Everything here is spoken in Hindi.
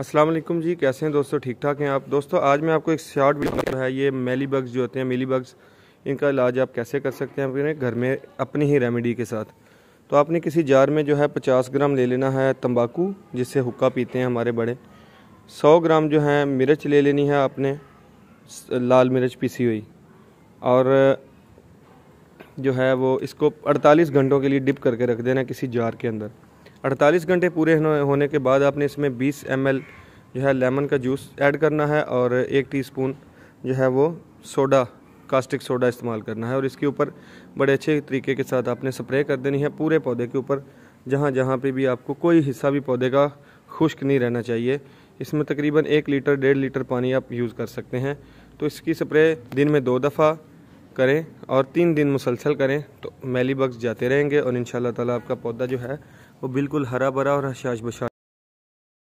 अस्सलाम वालेकुम जी कैसे हैं दोस्तों ठीक ठाक हैं आप दोस्तों आज मैं आपको एक शॉर्ट वीडियो है ये मेली बग्स जो होते हैं मिली बग्स इनका इलाज आप कैसे कर सकते हैं अपने घर में अपनी ही रेमेडी के साथ तो आपने किसी जार में जो है 50 ग्राम ले लेना है तंबाकू जिससे हुक्का पीते हैं हमारे बड़े 100 ग्राम जो है मिर्च ले लेनी है आपने लाल मिर्च पीसी हुई और जो है वो इसको अड़तालीस घंटों के लिए डिप करके रख देना किसी जार के अंदर 48 घंटे पूरे होने के बाद आपने इसमें 20 एम जो है लेमन का जूस ऐड करना है और एक टीस्पून जो है वो सोडा कास्टिक सोडा इस्तेमाल करना है और इसके ऊपर बड़े अच्छे तरीके के साथ आपने स्प्रे कर देनी है पूरे पौधे के ऊपर जहाँ जहाँ पे भी आपको कोई हिस्सा भी पौधे का खुश्क नहीं रहना चाहिए इसमें तकरीबन एक लीटर डेढ़ लीटर पानी आप यूज़ कर सकते हैं तो इसकी स्प्रे दिन में दो दफ़ा करें और तीन दिन मुसलसल करें तो मैली बग्स जाते रहेंगे और इन ताला आपका पौधा जो है वो बिल्कुल हरा भरा और हशाश बशा